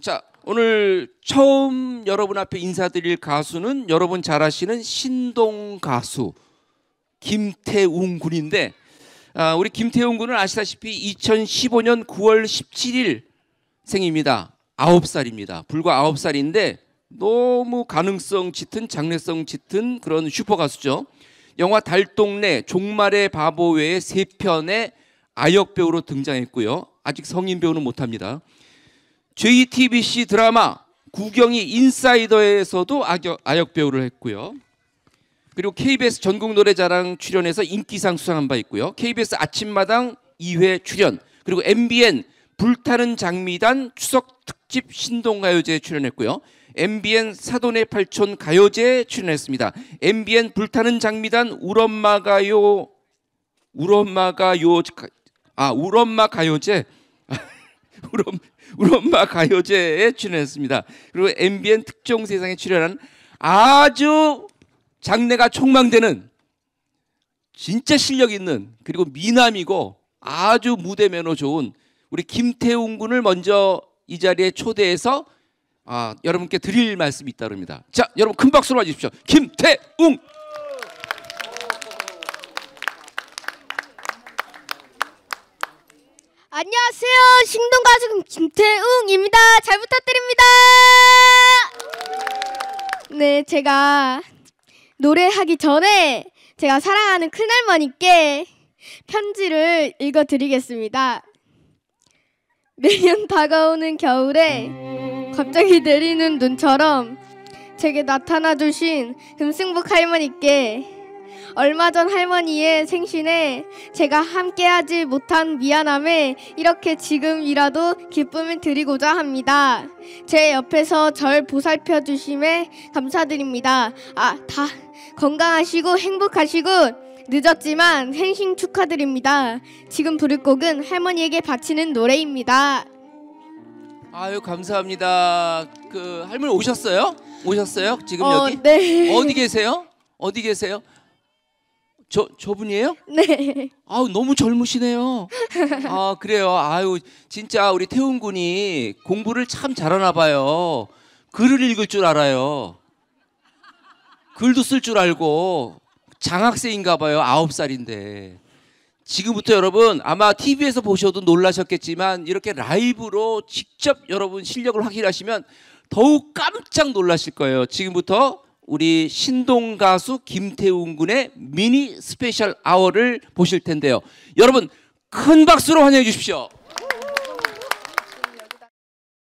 자, 오늘 처음 여러분 앞에 인사드릴 가수는 여러분 잘 아시는 신동 가수 김태웅 군인데 아, 우리 김태웅 군은 아시다시피 2015년 9월 17일 생입니다. 아홉 살입니다 불과 아홉 살인데 너무 가능성 짙은 장래성 짙은 그런 슈퍼 가수죠. 영화 달동네 종말의 바보 외에 세 편의 아역 배우로 등장했고요. 아직 성인 배우는 못합니다. JTBC 드라마 구경이 인사이더에서도 악역, 아역 배우를 했고요. 그리고 KBS 전국 노래자랑 출연해서 인기상 수상한 바 있고요. KBS 아침마당 2회 출연 그리고 MBN 불타는 장미단 추석 특집 신동가요제에 출연했고요. MBN 사돈의 팔촌 가요제에 출연했습니다. MBN 불타는 장미단 울엄마 가요 울엄마 가요 아 울엄마 가요제 우리 엄마 가요제에 출연했습니다. 그리고 MBN 특종 세상에 출연한 아주 장래가 촉망되는 진짜 실력 있는 그리고 미남이고 아주 무대 매너 좋은 우리 김태웅 군을 먼저 이 자리에 초대해서 아, 여러분께 드릴 말씀이 있다 그니다 자, 여러분 큰 박수로 와주십시오. 김태웅! 안녕하세요. 신동가수 김태웅입니다. 잘 부탁드립니다. 네, 제가 노래하기 전에 제가 사랑하는 큰할머니께 편지를 읽어드리겠습니다. 매년 다가오는 겨울에 갑자기 내리는 눈처럼 제게 나타나 주신 금승복 할머니께 얼마 전 할머니의 생신에 제가 함께하지 못한 미안함에 이렇게 지금이라도 기쁨을 드리고자 합니다. 제 옆에서 절 보살펴 주심에 감사드립니다. 아, 다 건강하시고 행복하시고 늦었지만 생신 축하드립니다. 지금 부를 곡은 할머니에게 바치는 노래입니다. 아유 감사합니다. 그 할머니 오셨어요? 오셨어요? 지금 어, 여기? 네. 어디 계세요? 어디 계세요? 저 저분이에요? 네. 아우 너무 젊으시네요. 아 그래요. 아유 진짜 우리 태훈 군이 공부를 참 잘하나 봐요. 글을 읽을 줄 알아요. 글도 쓸 줄 알고 장학생인가 봐요. 아홉 살인데. 지금부터 여러분 아마 TV에서 보셔도 놀라셨겠지만 이렇게 라이브로 직접 여러분 실력을 확인하시면 더욱 깜짝 놀라실 거예요. 지금부터 우리 신동 가수 김태훈 군의 미니 스페셜 아워를 보실 텐데요. 여러분 큰 박수로 환영해 주십시오.